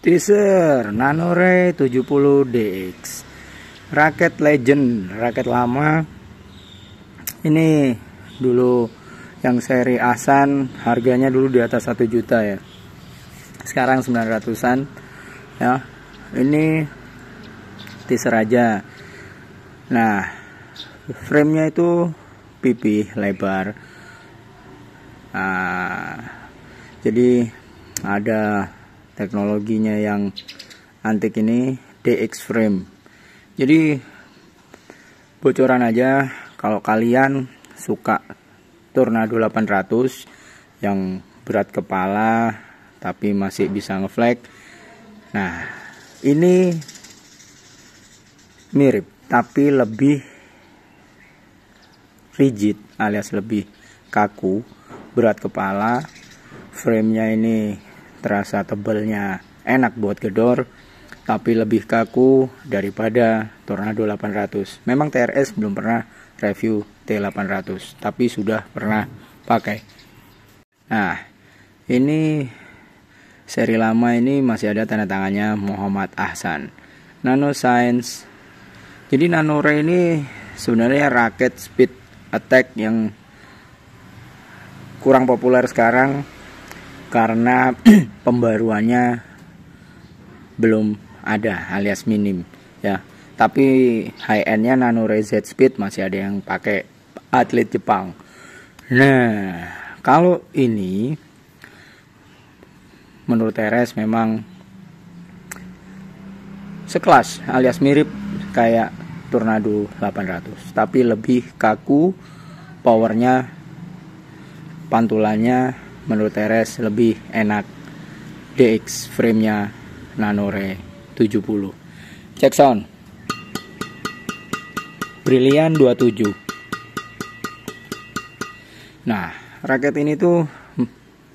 Teaser Nanore 70DX Raket Legend Raket lama Ini dulu Yang seri Asan Harganya dulu di atas 1 juta ya Sekarang 900an Ya Ini Teaser aja Nah frame nya itu pipih lebar nah, Jadi Ada teknologinya yang antik ini DX frame jadi bocoran aja kalau kalian suka Tornado 800 yang berat kepala tapi masih bisa ngeflag nah ini mirip tapi lebih rigid alias lebih kaku berat kepala framenya ini terasa tebalnya enak buat gedor tapi lebih kaku daripada Tornado 800. Memang TRS belum pernah review T800, tapi sudah pernah pakai. Nah, ini seri lama ini masih ada tanda tangannya Muhammad Ahsan. Nano Science. Jadi Nano Ray ini sebenarnya raket speed attack yang kurang populer sekarang karena pembaruannya belum ada alias minim ya tapi high endnya Nano Z Speed masih ada yang pakai atlet Jepang nah kalau ini menurut RS memang sekelas alias mirip kayak Tornado 800 tapi lebih kaku powernya pantulannya menurut Teres lebih enak DX framenya Nanore 70 cek sound Brilian 27 nah raket ini tuh hmm,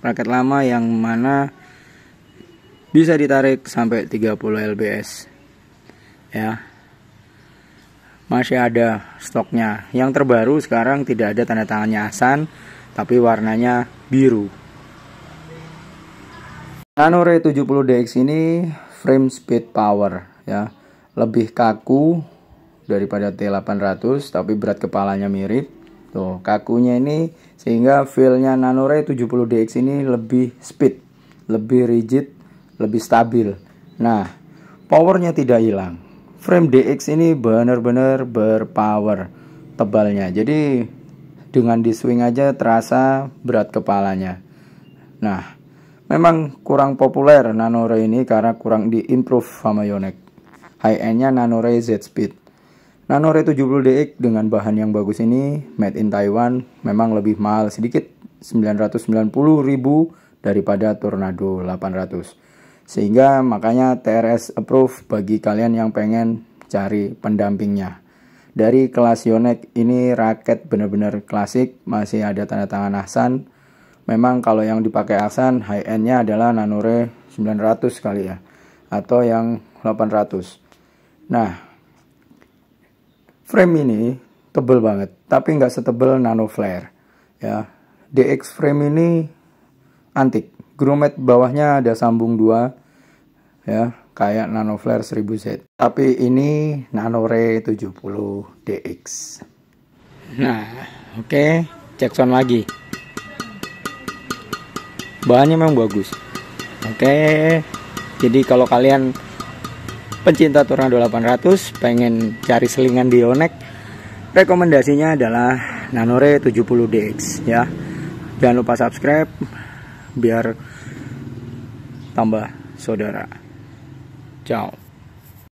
raket lama yang mana bisa ditarik sampai 30 lbs ya masih ada stoknya yang terbaru sekarang tidak ada tanda tangannya Hasan tapi warnanya biru Nano Ray 70 DX ini frame speed power ya. Lebih kaku daripada T800 tapi berat kepalanya mirip. Tuh, kakunya ini sehingga feelnya Nano Ray 70 DX ini lebih speed, lebih rigid, lebih stabil. Nah, powernya tidak hilang. Frame DX ini benar-benar berpower tebalnya. Jadi dengan di swing aja terasa berat kepalanya. Nah, Memang kurang populer Nano Ray ini karena kurang di improve sama Yonex. high Nano Ray Z Speed. Nano Nanore 70DX dengan bahan yang bagus ini made in Taiwan memang lebih mahal sedikit 990.000 daripada Tornado 800. Sehingga makanya TRS approve bagi kalian yang pengen cari pendampingnya. Dari kelas Yonex ini raket benar-benar klasik, masih ada tanda tangan Hasan, memang kalau yang dipakai Aksan high end-nya adalah Nanure 900 kali ya atau yang 800 nah frame ini tebel banget tapi nggak setebel Nano Flare ya DX frame ini antik Grommet bawahnya ada sambung dua ya kayak Nano Flare 1000Z tapi ini Nano Ray 70 DX nah oke okay. sound lagi bahannya memang bagus oke jadi kalau kalian pencinta Tornado 800 pengen cari selingan di Yonex rekomendasinya adalah Nanore 70DX ya jangan lupa subscribe biar tambah saudara ciao